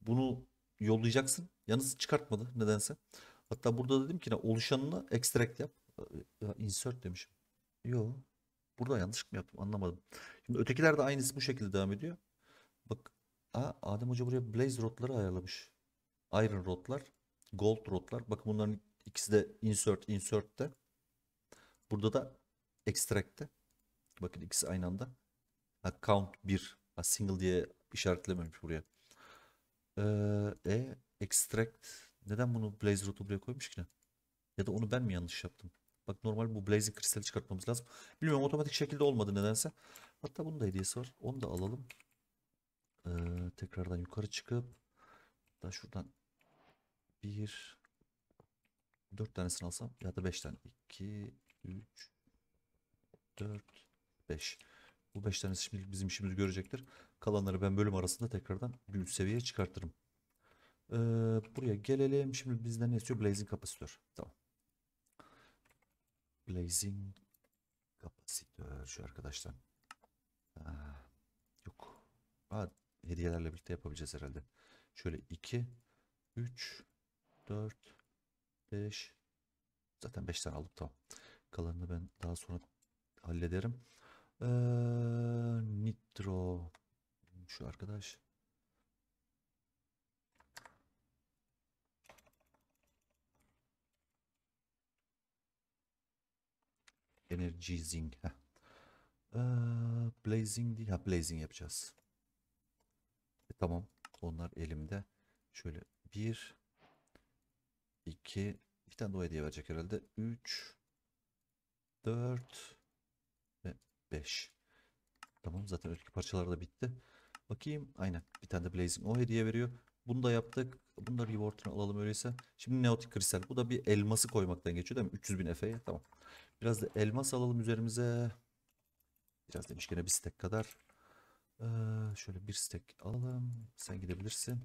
Bunu yollayacaksın. Yalnız çıkartmadı nedense. Hatta burada dedim ki ne oluşanını extract yap. Ya insert demişim. Yo. Burada yanlış mı yaptım anlamadım. Şimdi ötekiler de aynısı bu şekilde devam ediyor. Bak aa, Adem Hoca buraya blaze rotları ayarlamış. Iron rotlar, gold rotlar. Bakın bunların ikisi de insert, insert de. Burada da extract de. Bakın ikisi aynı anda. Ha, count 1. Ha, single diye işaretlememiş buraya. Ee, e extract neden bunu blaze root'u buraya koymuş ki? Ya da onu ben mi yanlış yaptım? Bak normal bu blazing kristal çıkartmamız lazım. Bilmiyorum otomatik şekilde olmadı nedense. Hatta bunun da hediyesi var. Onu da alalım. Ee, tekrardan yukarı çıkıp da şuradan bir dört tanesini alsam ya da beş tane. İki, üç, dört, beş. Bu beş tanesi şimdi bizim işimizi görecektir. Kalanları ben bölüm arasında tekrardan bir seviyeye çıkartırım. Ee, buraya gelelim. Şimdi bizden ne istiyor? Blazing kapasitör. Tamam. Blazing kapasitör şu arkadaşlar. yok. Aa, hediyelerle birlikte yapabileceğiz herhalde. Şöyle 2, 3, 4, 5. Zaten 5 tane aldım tamam. Kalanını ben daha sonra hallederim. Ee, nitro şu arkadaş. Energy Zing, Ee, blazing değil. Ha blazing yapacağız. E, tamam. Onlar elimde. Şöyle bir iki bir tane daha hediye verecek herhalde. Üç dört ve beş. Tamam zaten öteki parçalar da bitti. Bakayım. Aynen. Bir tane de Blazing O hediye veriyor. Bunu da yaptık. Bunu da reward'unu alalım öyleyse. Şimdi Neotic Kristal. Bu da bir elması koymaktan geçiyor değil mi? 300 bin Efe'ye. Tamam. Biraz da elmas alalım üzerimize. Biraz demiş gene bir stack kadar. Ee, şöyle bir stack alalım. Sen gidebilirsin.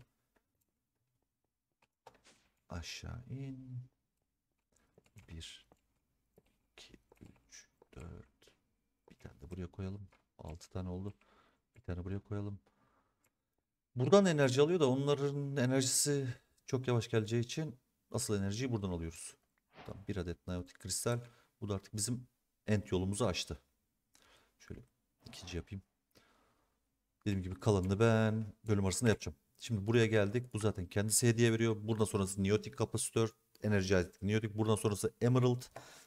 Aşağı in. 1 2 3 4 Bir tane de buraya koyalım. 6 tane oldu. Bir tane buraya koyalım. Buradan enerji alıyor da onların enerjisi çok yavaş geleceği için asıl enerjiyi buradan alıyoruz. Tamam, bir adet nayotik kristal. Bu da artık bizim ent yolumuzu açtı. Şöyle ikinci yapayım. Dediğim gibi kalanını ben bölüm arasında yapacağım. Şimdi buraya geldik. Bu zaten kendisi hediye veriyor. Buradan sonrası Neotic Kapasitör, Energized Neotic. Buradan sonrası Emerald,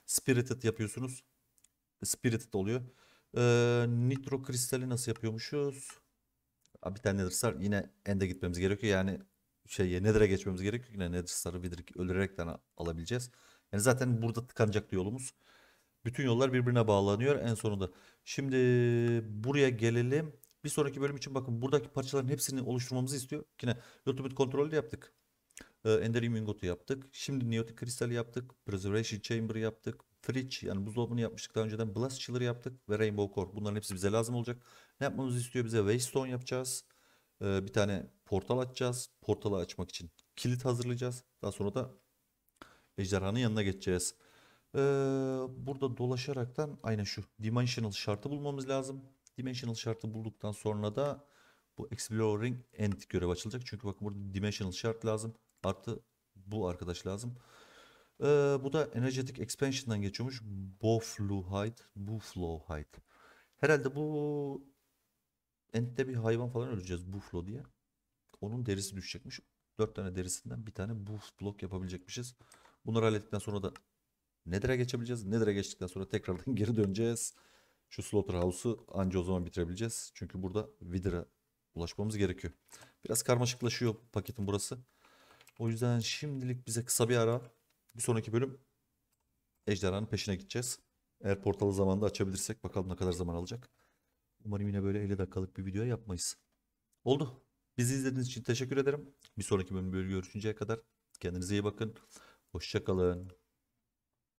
Spirited yapıyorsunuz. Spirited oluyor. Ee, nitro kristali nasıl yapıyormuşuz? bir tane Nether Star yine ende gitmemiz gerekiyor. Yani şey Nether'e geçmemiz gerekiyor. Yine Nether Star'ı bidirik öldürerekten alabileceğiz. Yani zaten burada tıkanacaktı yolumuz. Bütün yollar birbirine bağlanıyor en sonunda. Şimdi buraya gelelim. Bir sonraki bölüm için bakın buradaki parçaların hepsini oluşturmamızı istiyor. Yine Youtube kontrolü yaptık. Ee, Ender Immingot'u yaptık. Şimdi Neotic Crystal yaptık. Preservation Chamber yaptık. Fridge yani buzdolabını yapmıştık daha önceden. Blast Chiller yaptık ve Rainbow Core. Bunların hepsi bize lazım olacak. Ne yapmamızı istiyor bize? Waystone yapacağız. Ee, bir tane portal açacağız. Portalı açmak için kilit hazırlayacağız. Daha sonra da ejderhanın yanına geçeceğiz. Ee, burada dolaşaraktan aynı şu dimensional şartı bulmamız lazım. Dimensional şartı bulduktan sonra da bu exploring end görev açılacak. Çünkü bakın burada dimensional şart lazım. Artı bu arkadaş lazım. Ee, bu da energetic expansion'dan geçiyormuş. Bofluhide, Buflohide. Herhalde bu Ente bir hayvan falan öleceğiz buffalo diye. Onun derisi düşecekmiş. Dört tane derisinden bir tane buff blok yapabilecekmişiz. Bunları hallettikten sonra da Nether'a geçebileceğiz. Nether'a geçtikten sonra tekrardan geri döneceğiz. Şu Slaughterhouse'u anca o zaman bitirebileceğiz. Çünkü burada Wither'a ulaşmamız gerekiyor. Biraz karmaşıklaşıyor paketin burası. O yüzden şimdilik bize kısa bir ara. Bir sonraki bölüm Ejderhanın peşine gideceğiz. Eğer portalı zamanında açabilirsek bakalım ne kadar zaman alacak. Umarım yine böyle 50 dakikalık bir video yapmayız. Oldu. Bizi izlediğiniz için teşekkür ederim. Bir sonraki bölümde görüşünceye kadar kendinize iyi bakın. Hoşçakalın.